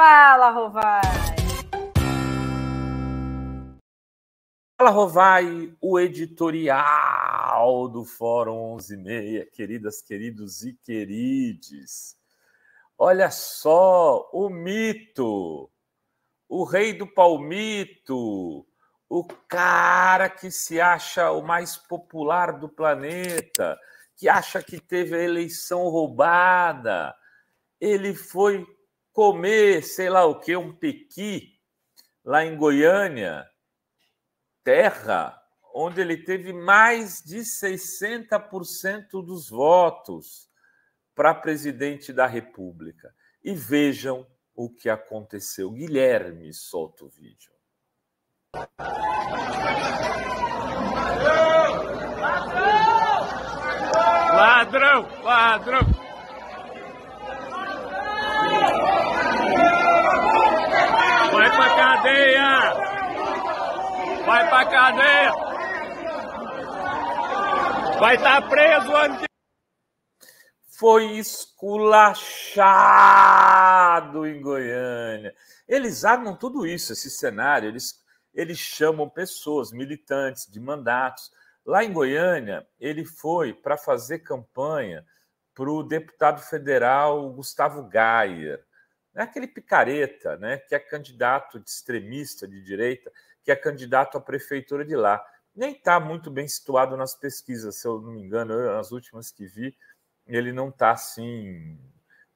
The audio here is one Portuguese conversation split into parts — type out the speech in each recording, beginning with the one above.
Fala, Rovai! Fala, Rovai, o editorial do Fórum 116, queridas, queridos e querides. Olha só, o mito, o rei do palmito, o cara que se acha o mais popular do planeta, que acha que teve a eleição roubada, ele foi comer, sei lá o que, um pequi lá em Goiânia, terra onde ele teve mais de 60% dos votos para presidente da República. E vejam o que aconteceu. Guilherme solta o vídeo. Ladrão! Ladrão! Ladrão! cadeia! Vai pra cadeia! Vai estar tá preso antes. Foi esculachado em Goiânia. Eles armam tudo isso, esse cenário. Eles, eles chamam pessoas, militantes de mandatos. Lá em Goiânia, ele foi para fazer campanha para o deputado federal Gustavo Gaia. Não é aquele picareta, né, que é candidato de extremista de direita, que é candidato à prefeitura de lá. Nem está muito bem situado nas pesquisas, se eu não me engano, eu, as últimas que vi, ele não está assim.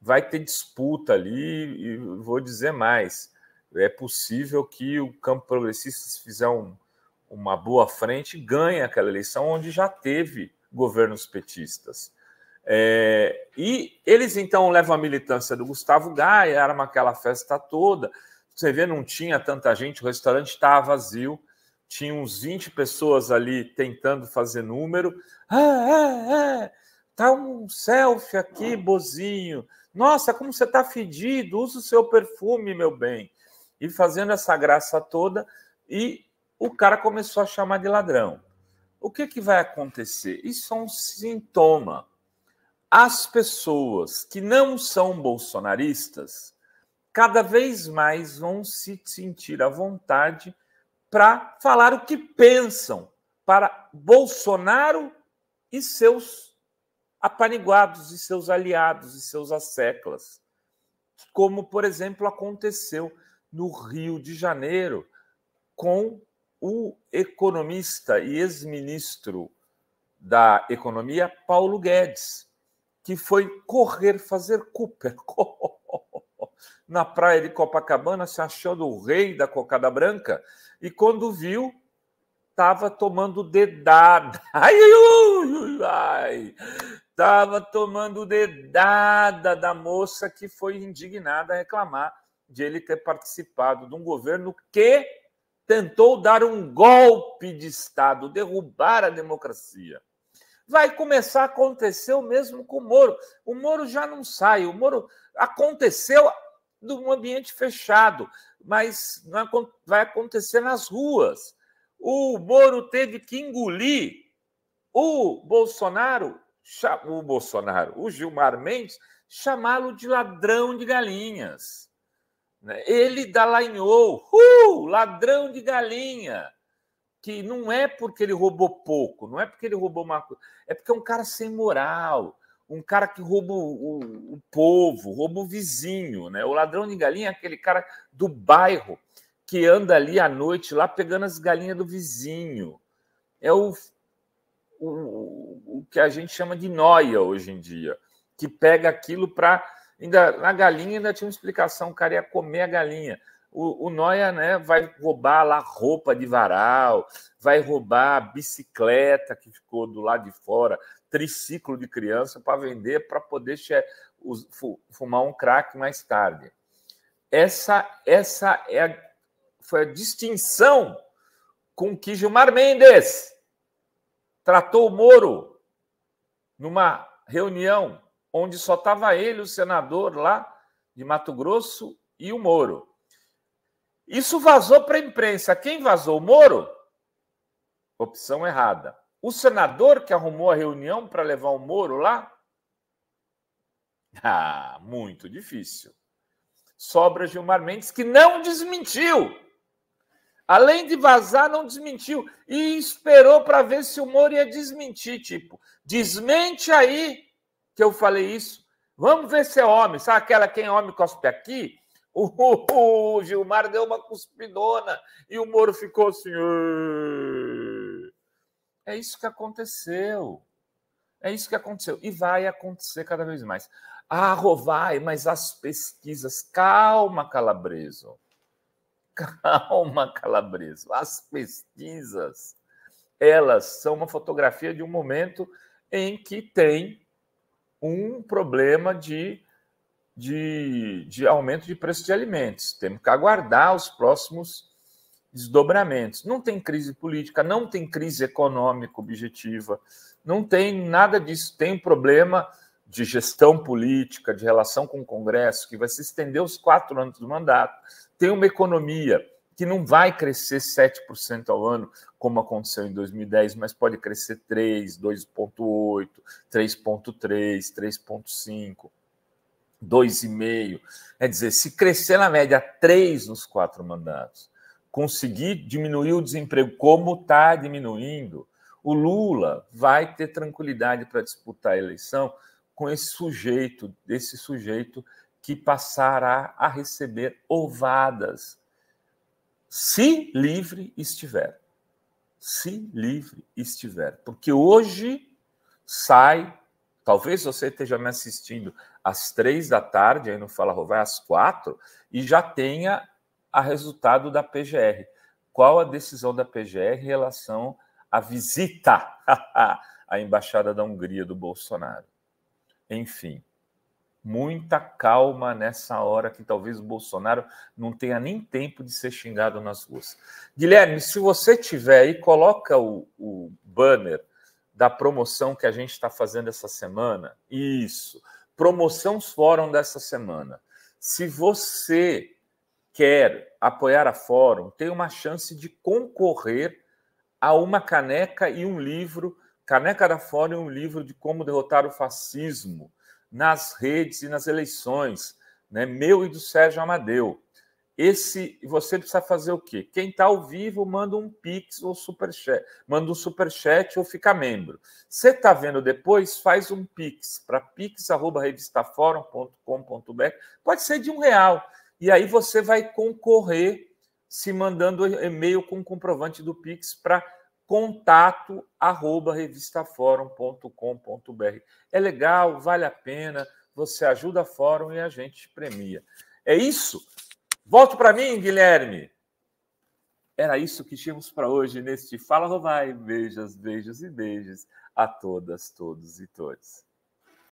Vai ter disputa ali, e vou dizer mais. É possível que o campo progressista, se fizer um, uma boa frente, ganhe aquela eleição onde já teve governos petistas. É, e eles então levam a militância do Gustavo Gaia, arma aquela festa toda. Você vê, não tinha tanta gente, o restaurante estava tá vazio, tinha uns 20 pessoas ali tentando fazer número. Ah, ah, ah, tá um selfie aqui, Bozinho. Nossa, como você tá fedido, usa o seu perfume, meu bem. E fazendo essa graça toda, e o cara começou a chamar de ladrão. O que, que vai acontecer? Isso é um sintoma as pessoas que não são bolsonaristas cada vez mais vão se sentir à vontade para falar o que pensam para Bolsonaro e seus apaniguados, e seus aliados, e seus asseclas. Como, por exemplo, aconteceu no Rio de Janeiro com o economista e ex-ministro da Economia, Paulo Guedes que foi correr, fazer Cooper na praia de Copacabana, se achando o rei da cocada branca, e quando viu, estava tomando dedada. Ai, ai, ai, Estava tomando dedada da moça que foi indignada a reclamar de ele ter participado de um governo que tentou dar um golpe de Estado, derrubar a democracia. Vai começar a acontecer o mesmo com o Moro. O Moro já não sai. O Moro aconteceu num ambiente fechado, mas vai acontecer nas ruas. O Moro teve que engolir o Bolsonaro, o Bolsonaro, o Gilmar Mendes, chamá-lo de ladrão de galinhas. Né? Ele dalainhou uh, ladrão de galinha que não é porque ele roubou pouco, não é porque ele roubou uma coisa, é porque é um cara sem moral, um cara que rouba o, o povo, rouba o vizinho, né? O ladrão de galinha é aquele cara do bairro que anda ali à noite lá pegando as galinhas do vizinho. É o, o, o que a gente chama de noia hoje em dia, que pega aquilo para ainda na galinha ainda tinha uma explicação, o cara ia comer a galinha o, o Noia né, vai roubar lá roupa de varal, vai roubar a bicicleta que ficou do lado de fora, triciclo de criança para vender para poder fumar um crack mais tarde. Essa, essa é a, foi a distinção com que Gilmar Mendes tratou o Moro numa reunião onde só estava ele, o senador lá de Mato Grosso e o Moro. Isso vazou para a imprensa. Quem vazou? O Moro? Opção errada. O senador que arrumou a reunião para levar o Moro lá? Ah, muito difícil. Sobra Gilmar Mendes, que não desmentiu. Além de vazar, não desmentiu. E esperou para ver se o Moro ia desmentir. Tipo, desmente aí que eu falei isso. Vamos ver se é homem. Sabe aquela quem é homem cospe aqui? O Gilmar deu uma cuspidona e o Moro ficou assim. É isso que aconteceu. É isso que aconteceu. E vai acontecer cada vez mais. Ah, Rovai, oh, mas as pesquisas. Calma, Calabreso. Calma, Calabreso. As pesquisas, elas são uma fotografia de um momento em que tem um problema de de, de aumento de preço de alimentos. Temos que aguardar os próximos desdobramentos. Não tem crise política, não tem crise econômica objetiva, não tem nada disso. Tem um problema de gestão política, de relação com o Congresso, que vai se estender os quatro anos do mandato. Tem uma economia que não vai crescer 7% ao ano, como aconteceu em 2010, mas pode crescer 3, 2,8, 3,3, 3,5. 2,5. Quer dizer, se crescer na média 3 nos quatro mandatos, conseguir diminuir o desemprego como está diminuindo, o Lula vai ter tranquilidade para disputar a eleição com esse sujeito, desse sujeito que passará a receber ovadas, se livre estiver. Se livre estiver. Porque hoje sai Talvez você esteja me assistindo às três da tarde, aí no Fala Rovai, às quatro, e já tenha a resultado da PGR. Qual a decisão da PGR em relação à visita à Embaixada da Hungria do Bolsonaro? Enfim, muita calma nessa hora que talvez o Bolsonaro não tenha nem tempo de ser xingado nas ruas. Guilherme, se você tiver aí, coloca o, o banner da promoção que a gente está fazendo essa semana? Isso. Promoção Fórum dessa semana. Se você quer apoiar a Fórum, tem uma chance de concorrer a uma caneca e um livro, caneca da Fórum e um livro de como derrotar o fascismo nas redes e nas eleições, né? Meu e do Sérgio Amadeu. Esse você precisa fazer o quê? Quem está ao vivo manda um pix ou superchat, manda um superchat ou fica membro. Você está vendo depois, faz um pix para pix@revistaforum.com.br. Pode ser de um real. E aí você vai concorrer se mandando e-mail com comprovante do pix para contato arroba revistaforum.com.br. É legal, vale a pena, você ajuda a fórum e a gente premia. É isso. Volto para mim, Guilherme. Era isso que tínhamos para hoje neste Fala Rovai. Beijos, beijos e beijos a todas, todos e todos.